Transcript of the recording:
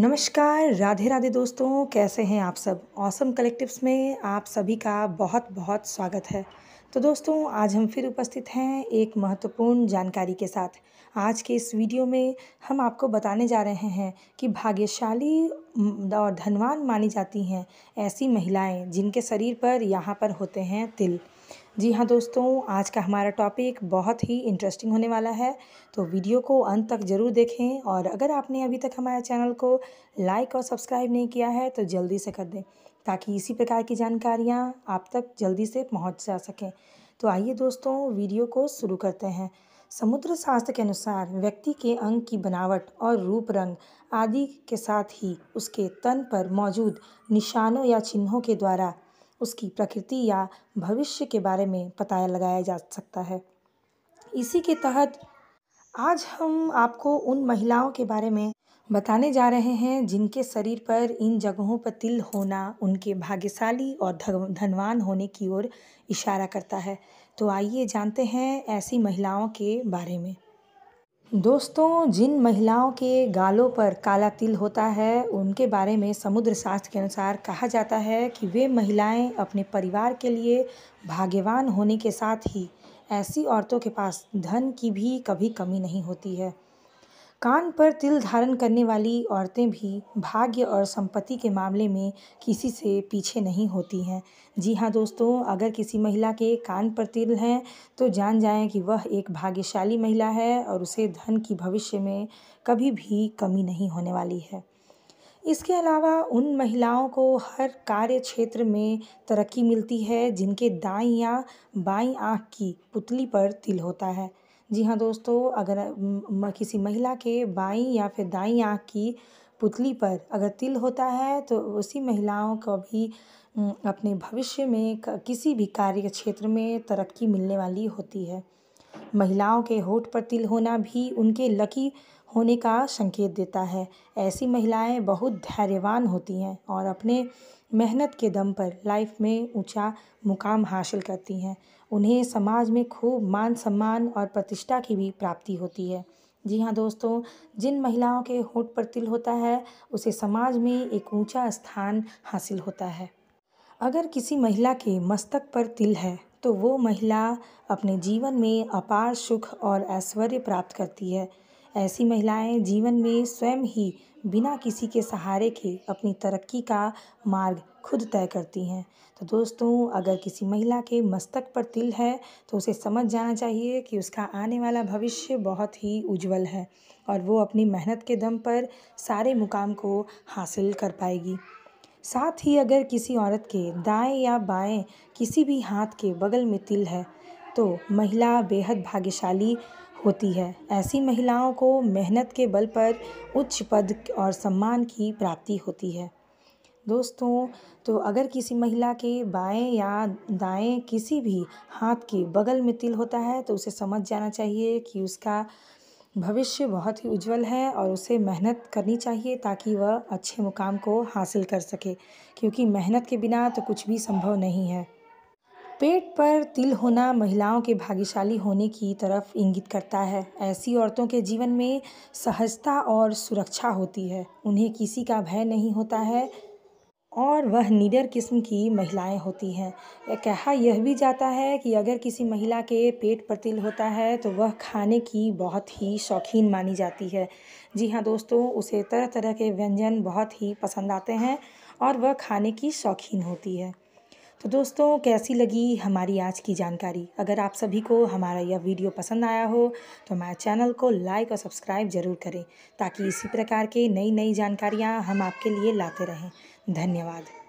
नमस्कार राधे राधे दोस्तों कैसे हैं आप सब ऑसम कलेक्टिव्स में आप सभी का बहुत बहुत स्वागत है तो दोस्तों आज हम फिर उपस्थित हैं एक महत्वपूर्ण जानकारी के साथ आज के इस वीडियो में हम आपको बताने जा रहे हैं कि भाग्यशाली और धनवान मानी जाती हैं ऐसी महिलाएं जिनके शरीर पर यहाँ पर होते हैं तिल जी हाँ दोस्तों आज का हमारा टॉपिक बहुत ही इंटरेस्टिंग होने वाला है तो वीडियो को अंत तक ज़रूर देखें और अगर आपने अभी तक हमारे चैनल को लाइक और सब्सक्राइब नहीं किया है तो जल्दी से कर दें ताकि इसी प्रकार की जानकारियाँ आप तक जल्दी से पहुँच जा सकें तो आइए दोस्तों वीडियो को शुरू करते हैं समुद्र शास्त्र के अनुसार व्यक्ति के अंग की बनावट और रूप रंग आदि के साथ ही उसके तन पर मौजूद निशानों या चिन्हों के द्वारा उसकी प्रकृति या भविष्य के बारे में पता लगाया जा सकता है इसी के तहत आज हम आपको उन महिलाओं के बारे में बताने जा रहे हैं जिनके शरीर पर इन जगहों पर तिल होना उनके भाग्यशाली और धनवान होने की ओर इशारा करता है तो आइए जानते हैं ऐसी महिलाओं के बारे में दोस्तों जिन महिलाओं के गालों पर काला तिल होता है उनके बारे में समुद्र शास्त्र के अनुसार कहा जाता है कि वे महिलाएं अपने परिवार के लिए भाग्यवान होने के साथ ही ऐसी औरतों के पास धन की भी कभी कमी नहीं होती है कान पर तिल धारण करने वाली औरतें भी भाग्य और संपत्ति के मामले में किसी से पीछे नहीं होती हैं जी हाँ दोस्तों अगर किसी महिला के कान पर तिल हैं तो जान जाएं कि वह एक भाग्यशाली महिला है और उसे धन की भविष्य में कभी भी कमी नहीं होने वाली है इसके अलावा उन महिलाओं को हर कार्य क्षेत्र में तरक्की मिलती है जिनके दाई या बाई आँख की पुतली पर तिल होता है जी हाँ दोस्तों अगर किसी महिला के बाई या फिर दाई आँख की पुतली पर अगर तिल होता है तो उसी महिलाओं को भी अपने भविष्य में किसी भी कार्य क्षेत्र में तरक्की मिलने वाली होती है महिलाओं के होठ पर तिल होना भी उनके लकी होने का संकेत देता है ऐसी महिलाएं बहुत धैर्यवान होती हैं और अपने मेहनत के दम पर लाइफ में ऊंचा मुकाम हासिल करती हैं उन्हें समाज में खूब मान सम्मान और प्रतिष्ठा की भी प्राप्ति होती है जी हाँ दोस्तों जिन महिलाओं के होठ पर तिल होता है उसे समाज में एक ऊंचा स्थान हासिल होता है अगर किसी महिला के मस्तक पर तिल है तो वो महिला अपने जीवन में अपार सुख और ऐश्वर्य प्राप्त करती है ऐसी महिलाएं जीवन में स्वयं ही बिना किसी के सहारे के अपनी तरक्की का मार्ग खुद तय करती हैं तो दोस्तों अगर किसी महिला के मस्तक पर तिल है तो उसे समझ जाना चाहिए कि उसका आने वाला भविष्य बहुत ही उज्जवल है और वो अपनी मेहनत के दम पर सारे मुकाम को हासिल कर पाएगी साथ ही अगर किसी औरत के दाएं या बाएं किसी भी हाथ के बगल में तिल है तो महिला बेहद भाग्यशाली होती है ऐसी महिलाओं को मेहनत के बल पर उच्च पद और सम्मान की प्राप्ति होती है दोस्तों तो अगर किसी महिला के बाएं या दाएं किसी भी हाथ के बगल में तिल होता है तो उसे समझ जाना चाहिए कि उसका भविष्य बहुत ही उज्जवल है और उसे मेहनत करनी चाहिए ताकि वह अच्छे मुकाम को हासिल कर सके क्योंकि मेहनत के बिना तो कुछ भी संभव नहीं है पेट पर तिल होना महिलाओं के भाग्यशाली होने की तरफ इंगित करता है ऐसी औरतों के जीवन में सहजता और सुरक्षा होती है उन्हें किसी का भय नहीं होता है और वह निडर किस्म की महिलाएं होती हैं कहा यह भी जाता है कि अगर किसी महिला के पेट पतिल होता है तो वह खाने की बहुत ही शौकीन मानी जाती है जी हाँ दोस्तों उसे तरह तरह के व्यंजन बहुत ही पसंद आते हैं और वह खाने की शौकीन होती है तो दोस्तों कैसी लगी हमारी आज की जानकारी अगर आप सभी को हमारा यह वीडियो पसंद आया हो तो हमारे चैनल को लाइक और सब्सक्राइब ज़रूर करें ताकि इसी प्रकार के नई नई जानकारियाँ हम आपके लिए लाते रहें धन्यवाद